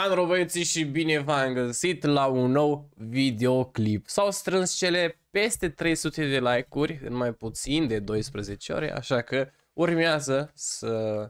Hanro băieții și bine v-am găsit la un nou videoclip. S-au strâns cele peste 300 de like-uri în mai puțin de 12 ore, așa că urmează să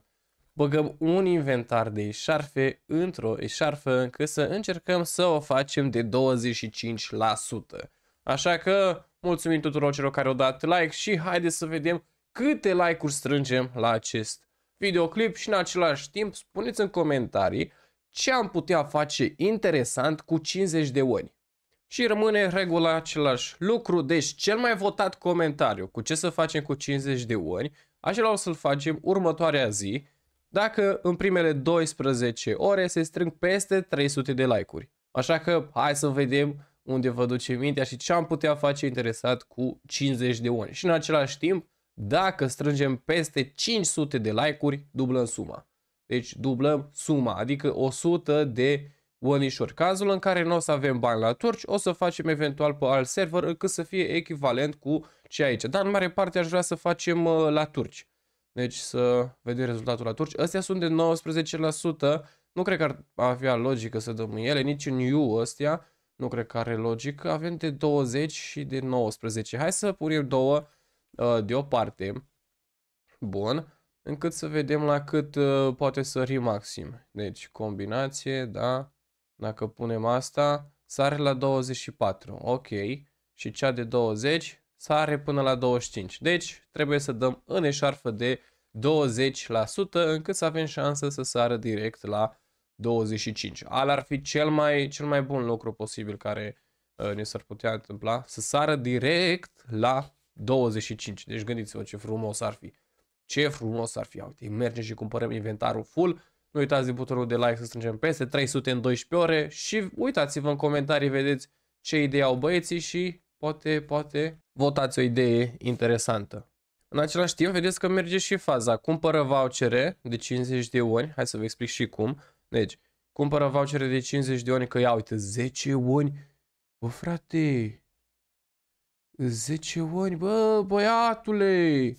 băgăm un inventar de eșarfe într-o eșarfă încă să încercăm să o facem de 25%. Așa că mulțumim tuturor celor care au dat like și haideți să vedem câte like-uri strângem la acest videoclip și în același timp spuneți în comentarii ce am putea face interesant cu 50 de ori. Și rămâne regula același lucru, deci cel mai votat comentariu cu ce să facem cu 50 de ori, acela o să-l facem următoarea zi, dacă în primele 12 ore se strâng peste 300 de like-uri. Așa că hai să vedem unde vă duce mintea și ce am putea face interesat cu 50 de ori. Și în același timp, dacă strângem peste 500 de like-uri, dublăm suma. Deci dublăm suma, adică 100 de bănișori. Cazul în care nu o să avem bani la turci, o să facem eventual pe alt server încât să fie echivalent cu ce aici. Dar în mare parte aș vrea să facem uh, la turci. Deci să vedem rezultatul la turci. Astea sunt de 19%. Nu cred că ar avea logică să dăm în ele, nici în U ăstea. Nu cred că are logică. Avem de 20 și de 19. Hai să punem două uh, deoparte. Bun încât să vedem la cât uh, poate sări maxim. Deci combinație, da, dacă punem asta, sare la 24, ok, și cea de 20 sare până la 25. Deci trebuie să dăm în eșarfă de 20% încât să avem șansă să sară direct la 25. Al ar fi cel mai, cel mai bun lucru posibil care uh, ne s-ar putea întâmpla, să sară direct la 25. Deci gândiți-vă ce frumos ar fi. Ce frumos ar fi, uite, mergem și cumpărăm inventarul full, nu uitați de butonul de like să strângem peste 312 ore și uitați-vă în comentarii, vedeți ce idee au băieții și poate, poate votați o idee interesantă. În același timp, vedeți că merge și faza. Cumpără vouchere de 50 de oni. Hai să vă explic și cum. Deci, cumpără vouchere de 50 de oni, că ia uite, 10 oni. Bă, frate, 10 oni, bă, băiatule!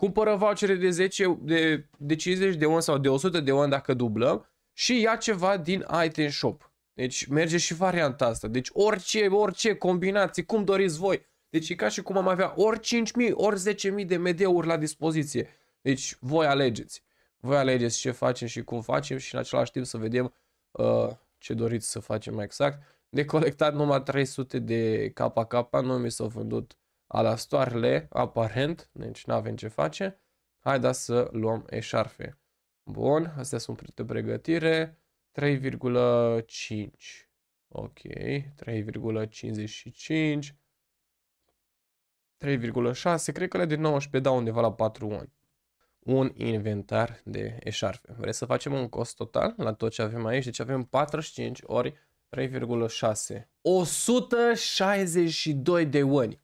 cumpără vouchere de 10, de, de 50 de won sau de 100 de won dacă dublă și ia ceva din item shop. Deci merge și varianta asta. Deci orice, orice combinații, cum doriți voi. Deci e ca și cum am avea ori 5.000, ori 10.000 de MD-uri la dispoziție. Deci voi alegeți. Voi alegeți ce facem și cum facem și în același timp să vedem uh, ce doriți să facem mai exact. De colectat numai 300 de KK, nu mi s-au vândut alastoarele, aparent, deci nu avem ce face. Haida să luăm eșarfe. Bun, astea sunt de pregătire. 3,5. Ok, 3,55. 3,6, cred că le din 19 dau undeva la 4 ani. Un inventar de eșarfe. Vreți să facem un cost total la tot ce avem aici? Deci avem 45 ori 3,6. 162 de ani.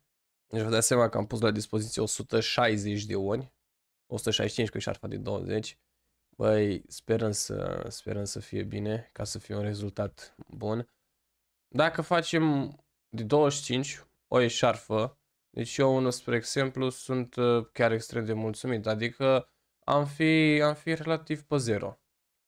Deci vă dați seama că am pus la dispoziție 160 de oni. 165 cu șarfa de 20. Băi, sperăm să, sperăm să fie bine, ca să fie un rezultat bun. Dacă facem de 25 o eșarfă, deci eu unul, spre exemplu, sunt uh, chiar extrem de mulțumit, adică am fi, am fi relativ pe zero.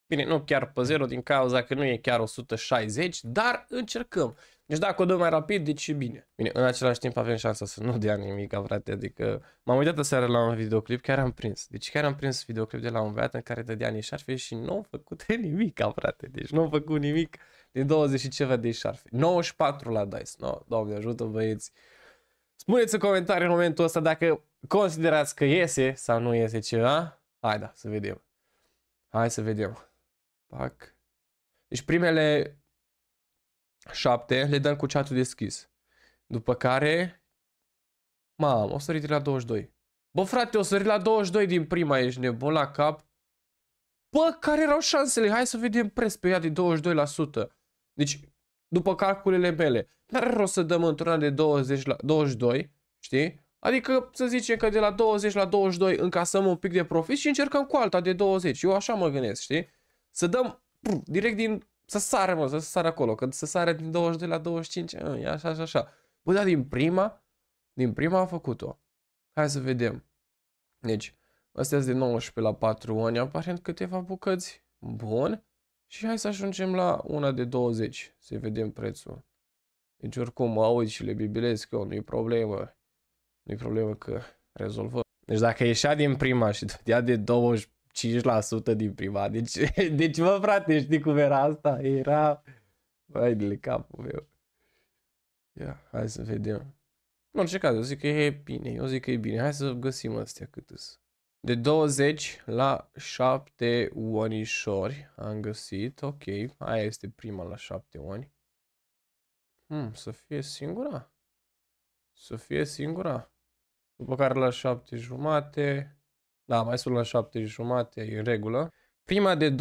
Bine, nu chiar pe 0 din cauza că nu e chiar 160, dar încercăm. Deci dacă o dăm mai rapid, deci și bine. Bine, în același timp avem șansa să nu dea nimic, frate, adică m-am uitat seară la un videoclip, chiar am prins. Deci chiar am prins videoclip de la un băiat în care dădea niște șarfe și nu au făcut nimic, frate. Deci nu au făcut nimic de 20 și ceva de șarfe. 94 la DICE. No, doamne ajută băieți. Spuneți în comentarii în momentul ăsta dacă considerați că iese sau nu iese ceva. Hai da, să vedem. Hai să vedem. Pac. Deci primele șapte le dăm cu chatul deschis. După care... Mamă, o sărit la 22. Bă, frate, o sărit la 22 din prima, ești nebun la cap. Bă, care erau șansele? Hai să vedem pres pe ea de 22%. Deci, după calculele mele, n-are rost să dăm într-una de 20 la 22, știi? Adică să zicem că de la 20 la 22 încasăm un pic de profit și încercăm cu alta de 20. Eu așa mă gândesc, știi? Să dăm pru, direct din... Să sară, mă, să sară acolo. Când se sară din 22 la 25, ă, e așa, așa, așa. Bă, dar din prima, din prima a făcut-o. Hai să vedem. Deci, astea de 19 la 4 ani, aparent câteva bucăți. Bun. Și hai să ajungem la una de 20, să vedem prețul. Deci oricum aud și le bibilesc eu, nu-i problemă. Nu-i problemă că rezolvăm. Deci dacă ieșea din prima și dădea de 20, 5% din privat. Deci, deci mă frate, știi cum era asta? Era... Vai de capul meu. Ia, hai să vedem. În orice caz, eu zic că e bine, eu zic că e bine. Hai să găsim astea cât îs. De 20 la 7 onișori am găsit, ok, aia este prima la 7 oni. Hmm, să fie singura? Să fie singura. După care la 7 jumate, da, mai sunt la 7 jumate, e în regulă. Prima de 22%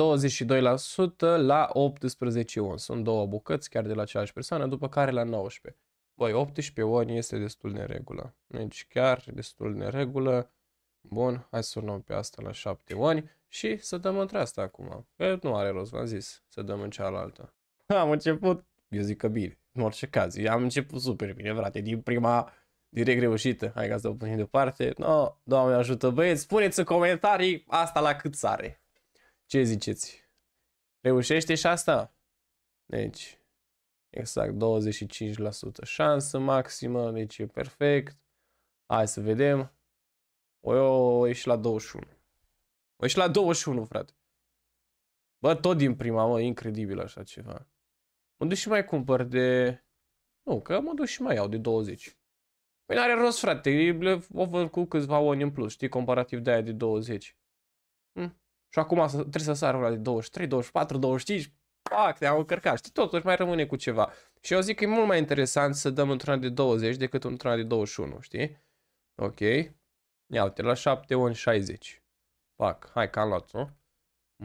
la 18 Sunt două bucăți chiar de la aceeași persoană, după care la 19. Băi, 18 ori este destul de în regulă. Deci chiar destul de în regulă. Bun, hai să sunăm pe asta la 7 ori și să dăm între asta acum. Că nu are rost, v-am zis, să dăm în cealaltă. Am început, eu zic că bine, în orice caz, eu am început super bine, frate, din prima direct reușită. Hai ca să o punem deoparte. No, Doamne ajută băieți, spuneți în comentarii asta la cât sare. Ce ziceți? Reușește și asta? Deci, exact 25% șansă maximă, deci e perfect. Hai să vedem. O, o ieși la 21. O ieși la 21, frate. Bă, tot din prima, mă, incredibil așa ceva. Mă duc și mai cumpăr de... Nu, că mă duc și mai iau de 20. Păi n-are rost, frate, le ofăr cu câțiva oni în plus, știi, comparativ de aia de 20. Hm? Și acum trebuie să sară la de 23, 24, 25, pac, te-am încărcat, știi, totuși mai rămâne cu ceva. Și eu zic că e mult mai interesant să dăm într-una de 20 decât într-una de 21, știi? Ok. Ia uite, la 7 ori 60. Pac, hai că am luat, nu?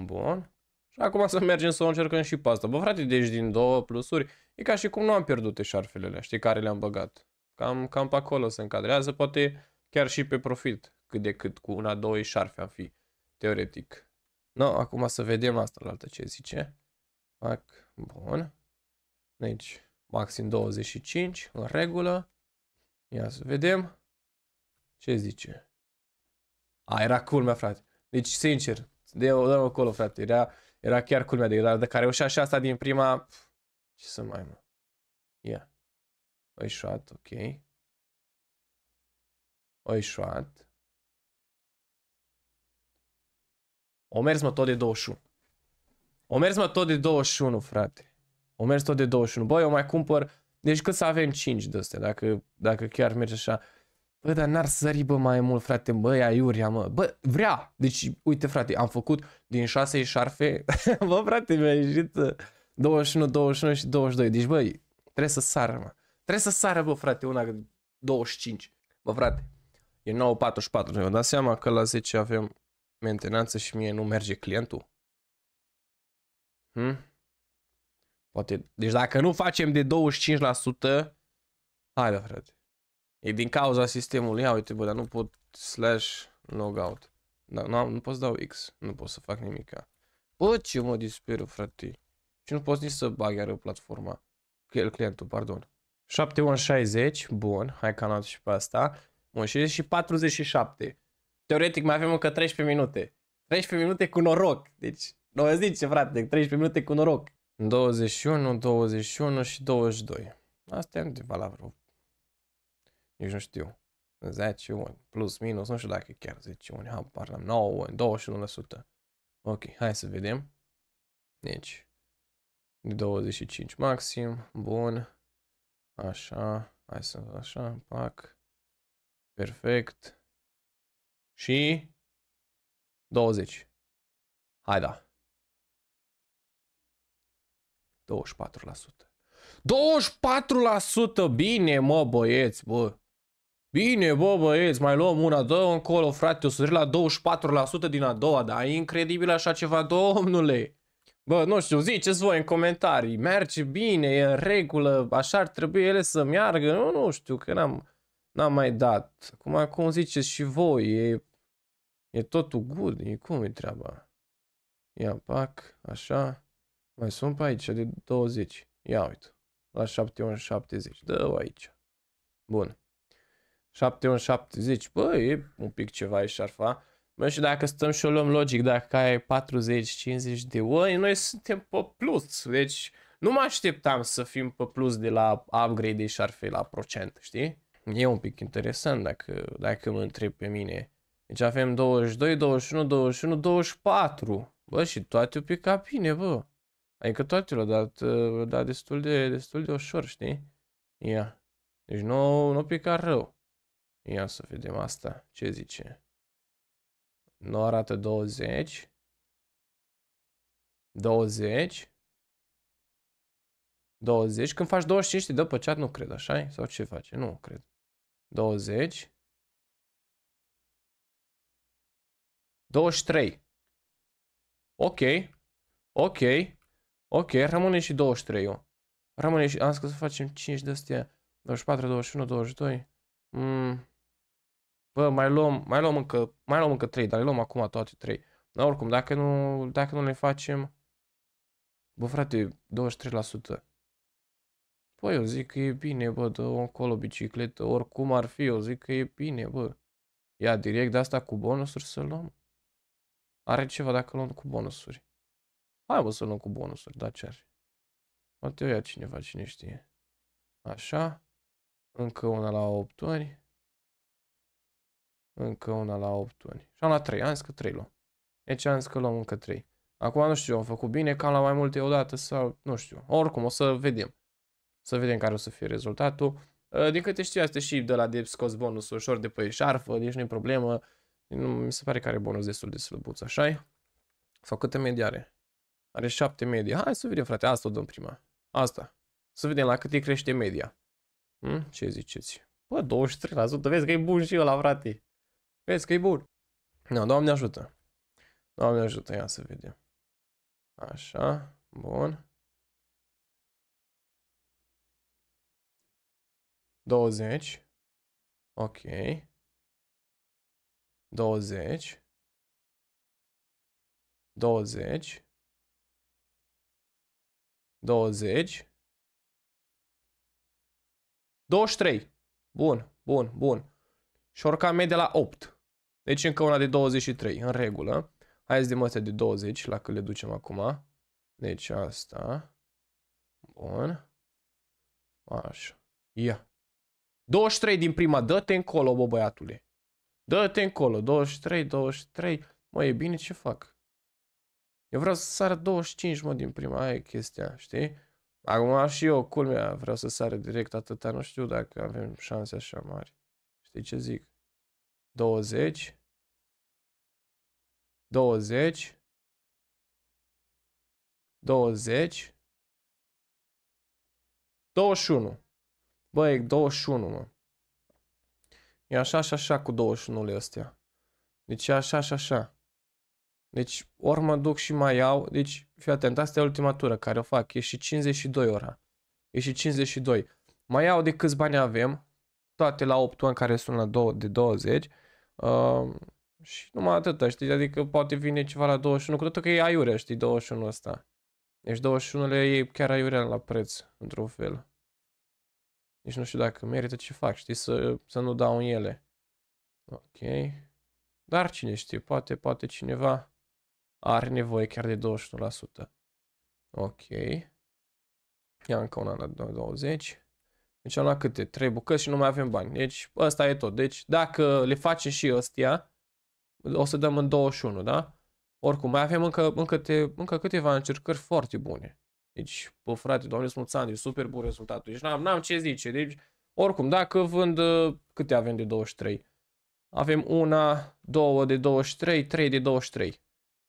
Bun. Și acum să mergem să o încercăm și pe asta. Bă, frate, deci din două plusuri, e ca și cum nu am pierdut eșarfelele, știi, care le-am băgat. Cam, cam pe acolo se încadrează, poate chiar și pe profit, cât de cât, cu una, două șarfe am fi, teoretic. No, acum să vedem asta la altă ce zice. Mac, bun. Deci, maxim 25, în regulă. Ia să vedem. Ce zice? A, era culmea, frate. Deci, sincer, de o dăm acolo, frate. Era, era chiar culmea de dar dacă reușea și asta din prima, pf, ce să mai, mă. Ia. Yeah. Oi shot, ok. Oi shot. O mers mă tot de 21. O mers mă tot de 21, frate. O mers tot de 21. Băi, eu mai cumpăr... Deci cât să avem 5 de astea, dacă, dacă chiar merge așa. Bă, dar n-ar sări, bă, mai mult, frate, bă, aiurea, mă. Bă, vrea. Deci, uite, frate, am făcut din 6 șarfe. bă, frate, mi-a ieșit 21, 21 și 22. Deci, băi, trebuie să sară, mă. Trebuie să sară, bă, frate, una 25. Bă, frate, e 9.44. Mi-am dat seama că la 10 avem mentenanță și mie nu merge clientul. Hm? Poate, deci dacă nu facem de 25%, hai bă, frate. E din cauza sistemului. Ia uite, bă, dar nu pot slash logout. Da, nu, am, nu pot să dau X. Nu pot să fac nimica. Bă, ce mă disperă, frate. Și nu pot nici să bag iară platforma. Clientul, pardon. 7 1 60, bun, hai că am și pe asta. Bun, și 47. Teoretic mai avem încă 13 minute. 13 minute cu noroc, deci nu vă zice, frate, 13 minute cu noroc. 21, 21 și 22. Asta e undeva la vreo... Nici nu știu. 10 1, plus, minus, nu știu dacă e chiar 10 1, habar n-am, 9 uni, 21%. Ok, hai să vedem. Deci, 25 maxim, bun. Așa, hai să așa, pac. Perfect. Și 20. Hai da. 24%. 24%! Bine, mă, băieți, bă. Bine, bă, băieți, mai luăm una, dă încolo, frate, o să la 24% din a doua, dar e incredibil așa ceva, domnule. Bă, nu știu, ziceți voi în comentarii, merge bine, e în regulă, așa ar trebui ele să meargă, nu, nu știu, că n-am, n-am mai dat. Cum acum ziceți și voi, e, e totul good, e cum e treaba? Ia, pac, așa, mai sunt pe aici de 20, ia uite, la 7170, dă aici. Bun. 7170, bă, e un pic ceva e șarfa. Bă, și dacă stăm și o luăm logic, dacă ai 40-50 de ani noi suntem pe plus. Deci nu mă așteptam să fim pe plus de la upgrade și ar fi la procent, știi? E un pic interesant dacă, dacă mă întreb pe mine. Deci avem 22, 21, 21, 24. Bă, și toate o picat bine, bă. Adică toate le-au dat, le dat destul, de, destul de ușor, știi? Ia. Deci nu, nu pica rău. Ia să vedem asta. Ce zice? Nu arată 20. 20. 20. Când faci 25 te dă pe chat, nu cred, așa -i? Sau ce face? Nu cred. 20. 23. Ok. Ok. Ok, rămâne și 23 eu. Rămâne și... Am zis că să facem 5 de astea. 24, 21, 22. Mm. Bă, mai luăm, mai luăm încă, mai luăm încă trei, dar le luăm acum toate trei. Dar oricum, dacă nu, dacă nu le facem, bă, frate, 23%. Păi eu zic că e bine, bă, dă încolo bicicletă, oricum ar fi, eu zic că e bine, bă. Ia direct de asta cu bonusuri să luăm. Are ceva dacă luăm cu bonusuri. Hai bă să luăm cu bonusuri, da ce are. Poate o ia cineva, cine știe. Așa. Încă una la 8 ori. Încă una la 8 ani. Și am la 3, am zis că 3 luăm. Deci am zis că luăm încă 3. Acum nu știu, am făcut bine ca la mai multe odată sau nu știu. Oricum, o să vedem. Să vedem care o să fie rezultatul. Ă, din câte știu, asta și de la de scos bonus ușor de pe șarfă, deci nu-i problemă. Nu, mi se pare că are bonus destul de slăbuț, așa -i? Sau câte medii are? Are 7 medii. Hai să vedem, frate, asta o dăm prima. Asta. Să vedem la cât îi crește media. Hm? Ce ziceți? Bă, 23%, vezi că e bun și ăla, frate. Vezi că e bun. No, Doamne ajută. Doamne ajută, ia să vedem. Așa, bun. 20. Ok. 20. 20. 20. 23. Bun, bun, bun. Și orca mea de la 8. Deci încă una de 23, în regulă. Hai să dăm astea de 20, la cât le ducem acum. Deci asta. Bun. Așa. Ia. Yeah. 23 din prima, dă-te încolo, bă, băiatule. Dă-te încolo, 23, 23. Mă, e bine, ce fac? Eu vreau să sară 25, mă, din prima, aia e chestia, știi? Acum și eu, culmea, vreau să sară direct atâta, nu știu dacă avem șanse așa mari. Știi ce zic? 20. 20, 20, 21. Băi, 21, mă. E așa și așa cu 21-urile astea. Deci e așa și așa. Deci ori mă duc și mai iau, deci fii atent, asta e ultima tură care o fac, e și 52 ora, e și 52. Mai iau de câți bani avem, toate la 8 ani care sunt la 2, de 20, uh, și numai atâta, știi? Adică poate vine ceva la 21, cu că e aiurea, știi, 21 ăsta. Deci 21 le e chiar aiurea la preț, într-un fel. Deci nu știu dacă merită ce fac, știi, să, să nu dau în ele. Ok. Dar cine știe, poate, poate cineva are nevoie chiar de 21%. Ok. Ia încă una la 20. Deci am luat câte? 3 bucăți și nu mai avem bani. Deci ăsta e tot. Deci dacă le face și ăstia, o să dăm în 21, da? Oricum, mai avem încă, încă, te, încă câteva încercări foarte bune. Deci, bă, frate, doamne, sunt e super bun rezultatul. Deci, n-am, n-am ce zice. Deci, oricum, dacă vând, ă, câte avem de 23? Avem una, două de 23, trei de 23.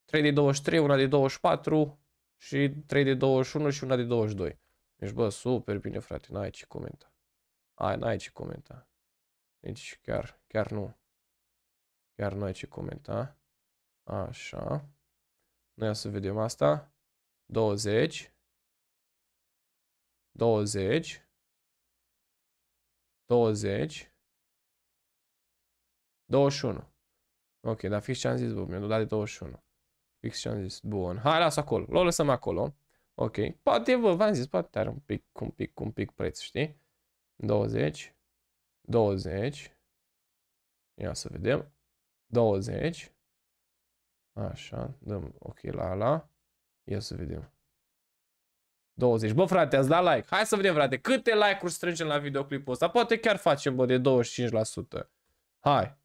3 de 23, una de 24 și 3 de 21 și una de 22. Deci, bă, super bine, frate, n-ai ce comenta. Ai, n-ai ce comenta. Deci, chiar, chiar nu. Iar noi ce comenta? Așa. Noi să vedem asta. 20. 20. 20. 21. Ok, dar fix ce am zis, bun, mi-a dat de 21. Fix ce am zis, bun. Hai, las acolo, l-o lăsăm acolo. Ok, poate vă, v-am zis, poate are un pic, un pic, un pic preț, știi? 20. 20. Ia să vedem. 20. Așa, dăm ok la ala. Ia să vedem. 20. Bă, frate, ați dat like. Hai să vedem, frate, câte like-uri strângem la videoclipul ăsta. Poate chiar facem, bă, de 25%. Hai.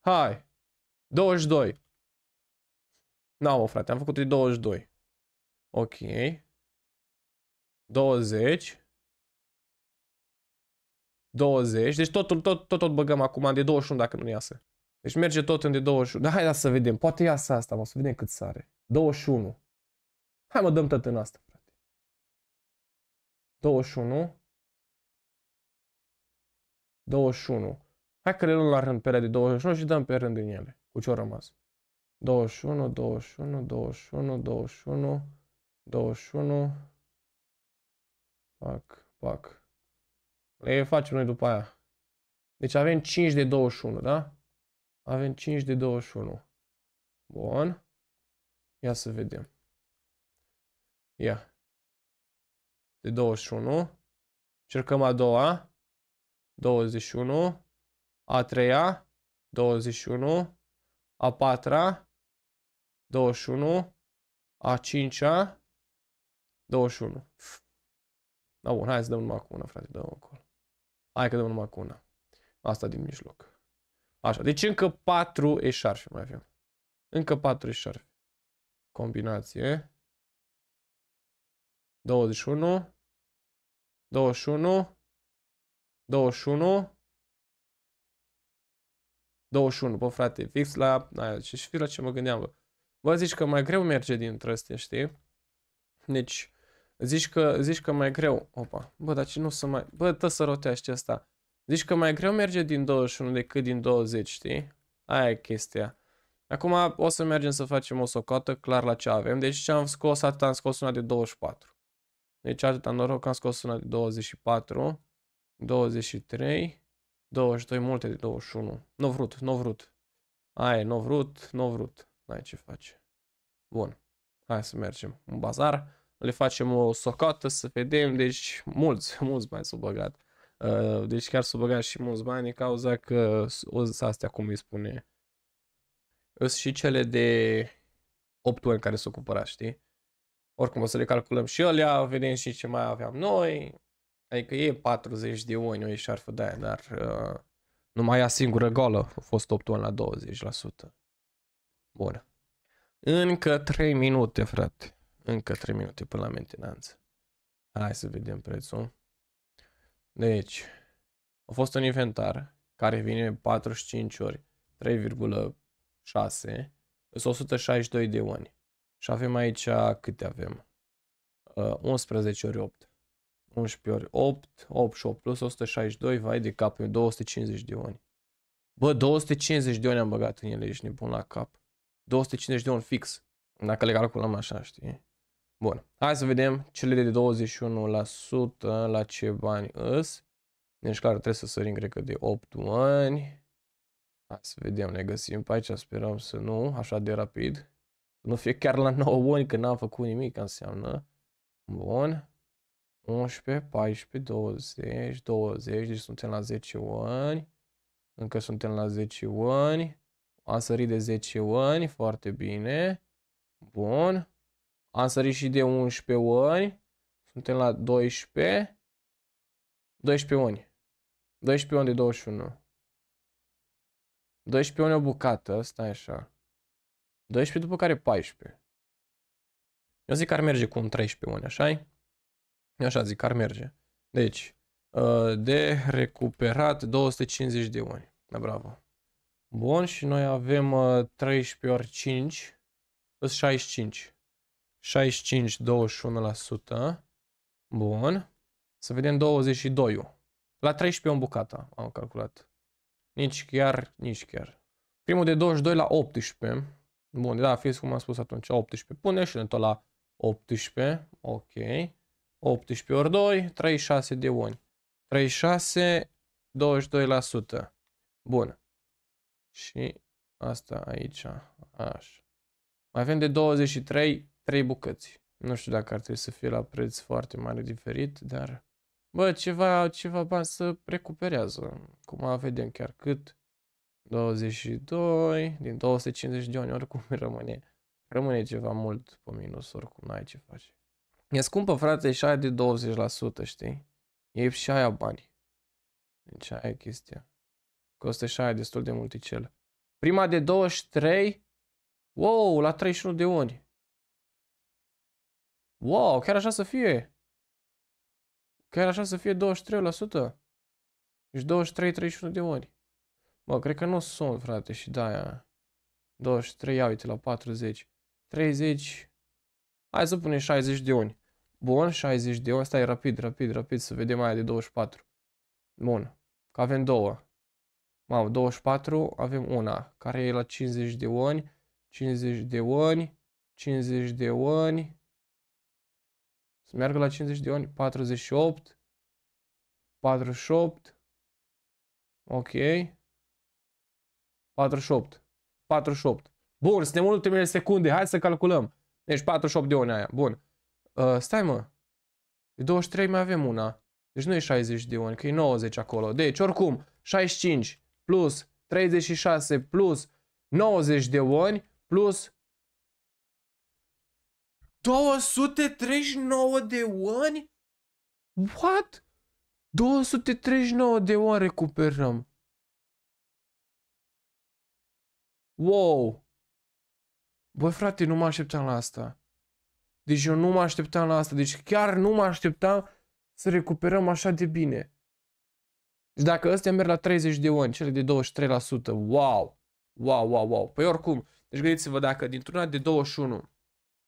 Hai. 22. N-au, no, frate, am făcut de 22. Ok. 20. 20. Deci totul, tot, tot, tot băgăm acum de 21 dacă nu iasă. Deci merge tot în de 21. Dar hai da, să vedem. Poate iasă asta, mă, să vedem cât sare. 21. Hai mă, dăm tot în asta, frate. 21. 21. Hai că le luăm la rând pe de 21 și dăm pe rând în ele. Cu ce-au rămas? 21, 21, 21, 21, 21. Pac, pac. Le facem noi după aia. Deci avem 5 de 21, da? Avem 5 de 21. Bun. Ia să vedem. Ia. De 21. Cercăm a doua. 21. A treia. 21. A patra. 21. A cincea. 21. Da, bun, hai să dăm numai cu una, frate, dăm acolo. Hai că dăm numai cu una. Asta din mijloc. Așa, deci încă 4 eșarfe mai avem. Încă 4 eșarfe. Combinație. 21, 21, 21, 21, bă frate, fix la, aia, și fi la ce mă gândeam, bă. Bă, zici că mai greu merge dintre astea, știi? Deci, zici că, zici că mai greu, opa, bă, dar ce nu să mai, bă, tă să rotește asta. Zici că mai greu merge din 21 decât din 20, știi? Aia e chestia. Acum o să mergem să facem o socotă clar la ce avem. Deci ce am scos, atât am scos una de 24. Deci am noroc am scos una de 24, 23, 22, multe de 21. Nu vrut, nu vrut. Aia, nu vrut, nu vrut. ai ce face. Bun. Hai să mergem în bazar. Le facem o socotă să vedem. Deci mulți, mulți mai s-au băgat. Uh, deci chiar s-o băgat și mulți bani cauza că o să astea, cum îi spune. Îs și cele de 8 ani care s-o cumpărat, știi? Oricum o să le calculăm și alea, vedem și ce mai aveam noi. Adică e 40 de oni o șarfă de aia, dar uh, numai a singură goală a fost 8 ani la 20%. Bun. Încă 3 minute, frate. Încă 3 minute până la mentenanță. Hai să vedem prețul. Deci, a fost un inventar care vine 45 ori 3,6 sunt 162 de oni. Și avem aici câte avem? 11 uh, ori 8. 11 ori 8, 8 și 8 plus 162, vai de cap, 250 de oni. Bă, 250 de oni am băgat în ele, ești nebun la cap. 250 de oni fix, dacă le calculăm așa, știi? Bun. Hai să vedem cele de 21% la ce bani îs. Deci clar trebuie să sărim, cred că de 8 ani. Hai să vedem, ne găsim pe aici, sperăm să nu, așa de rapid. Să nu fie chiar la 9 ani, că n-am făcut nimic, înseamnă. Bun. 11, 14, 20, 20, deci suntem la 10 ani. Încă suntem la 10 ani. Am sărit de 10 ani, foarte bine. Bun. Am sărit și de 11 ori. Suntem la 12. 12 ori. 12 ori de 21. 12 ori o bucată, stai așa. 12 după care 14. Eu zic că ar merge cu un 13 ori, așa -i? Așa zic, că ar merge. Deci, ă, de recuperat 250 de ori. Da, bravo. Bun, și noi avem 13 ă, ori 5, 65. 65, 21%. Bun. Să vedem 22-ul. La 13 un bucată am calculat. Nici chiar, nici chiar. Primul de 22 la 18. Bun, da, fiți cum am spus atunci, 18. Pune și tot la 18. Ok. 18 ori 2, 36 de uni. 36, 22%. Bun. Și asta aici. Așa. Mai avem de 23 trei bucăți. Nu știu dacă ar trebui să fie la preț foarte mare diferit, dar bă, ceva, ceva bani să recuperează. Cum vedem chiar cât. 22 din 250 de ani, oricum rămâne, rămâne ceva mult pe minus, oricum n-ai ce faci. E scumpă, frate, și aia de 20%, știi? E și aia bani. Deci aia e chestia. Costă și aia destul de multicel. Prima de 23, wow, la 31 de ani. Wow, chiar așa să fie. Chiar așa să fie 23%. Deci 23-31 de ori. Bă, cred că nu sunt, frate, și de-aia. 23, ia uite, la 40. 30. Hai să punem 60 de ori. Bun, 60 de ori. Stai, rapid, rapid, rapid, să vedem aia de 24. Bun, că avem două. Mamă, 24, avem una, care e la 50 de ori. 50 de ori. 50 de ori. Să meargă la 50 de ani. 48. 48. Ok. 48. 48. Bun, suntem în ultimele secunde. Hai să calculăm. Deci 48 de ani aia. Bun. Uh, stai mă. De 23 mai avem una. Deci nu e 60 de ani, că e 90 acolo. Deci oricum, 65 plus 36 plus 90 de ani plus 239 de ani? What? 239 de ani recuperăm. Wow! Băi frate, nu mă așteptam la asta. Deci eu nu mă așteptam la asta. Deci chiar nu mă așteptam să recuperăm așa de bine. Deci dacă ăstea merg la 30 de ani, cele de 23%, wow! Wow, wow, wow. Păi oricum, deci gândiți-vă dacă dintr-una de 21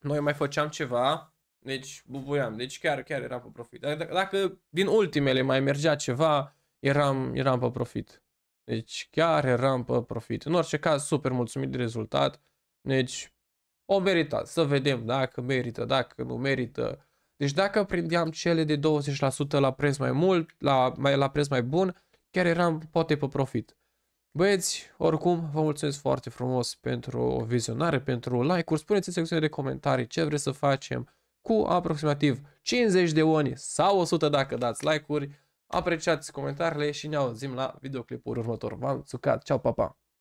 noi mai făceam ceva, deci bubuiam, deci chiar, chiar eram pe profit. Dacă, dacă din ultimele mai mergea ceva, eram, eram pe profit. Deci chiar eram pe profit. În orice caz, super mulțumit de rezultat. Deci o meritat. Să vedem dacă merită, dacă nu merită. Deci dacă prindeam cele de 20% la preț mai mult, la, mai, la preț mai bun, chiar eram poate pe profit. Băieți, oricum, vă mulțumesc foarte frumos pentru o vizionare, pentru like-uri. Spuneți în secțiunea de comentarii ce vreți să facem cu aproximativ 50 de oni sau 100 dacă dați like-uri. Apreciați comentariile și ne auzim la videoclipul următor. V-am țucat, ceau, pa, pa!